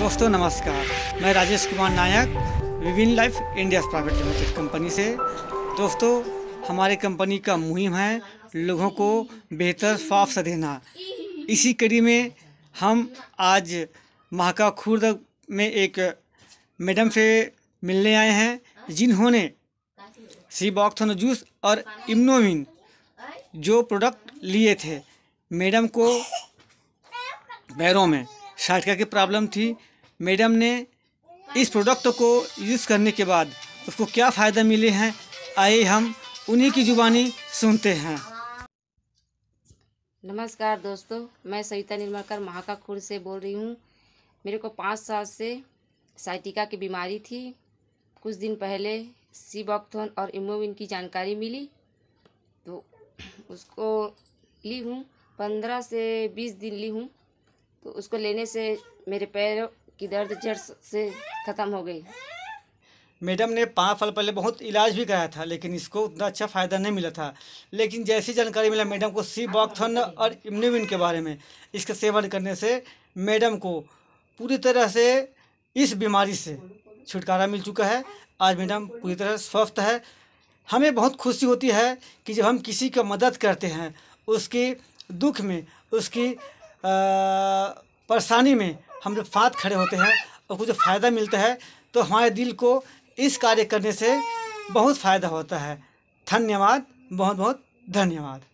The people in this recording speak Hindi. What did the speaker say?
दोस्तों नमस्कार मैं राजेश कुमार नायक विभिन्न Life India Private Limited company से दोस्तों हमारे कंपनी का मुहिम है लोगों को बेहतर स्वास्थ्य देना इसी कड़ी में हम आज महाका खुर्द में एक मैडम से मिलने आए हैं जिन्होंने सी बॉक्सन जूस और इम्नोविन जो प्रोडक्ट लिए थे मैडम को पैरों में शाटका की प्रॉब्लम थी मैडम ने इस प्रोडक्ट को यूज़ करने के बाद उसको क्या फ़ायदा मिले हैं आइए हम उन्हीं की जुबानी सुनते हैं नमस्कार दोस्तों मैं सविता निर्माकर महाका खुर से बोल रही हूँ मेरे को पाँच साल से साइटिका की बीमारी थी कुछ दिन पहले सी बॉक्थोन और इमोविन की जानकारी मिली तो उसको ली हूँ पंद्रह से बीस दिन ली हूँ तो उसको लेने से मेरे पैरों कि दर्द जड़ से ख़त्म हो गई मैडम ने पाँच साल पहले बहुत इलाज भी कराया था लेकिन इसको उतना अच्छा फ़ायदा नहीं मिला था लेकिन जैसी जानकारी मिला मैडम को सी बॉक्थन और इम्यूविन के बारे में इसका सेवन करने से मैडम को पूरी तरह से इस बीमारी से छुटकारा मिल चुका है आज मैडम पूरी तरह स्वस्थ है हमें बहुत खुशी होती है कि जब हम किसी का मदद करते हैं उसकी दुख में उसकी परेशानी में हम जब साथ खड़े होते हैं और कुछ फ़ायदा मिलता है तो हमारे दिल को इस कार्य करने से बहुत फ़ायदा होता है धन्यवाद बहुत बहुत धन्यवाद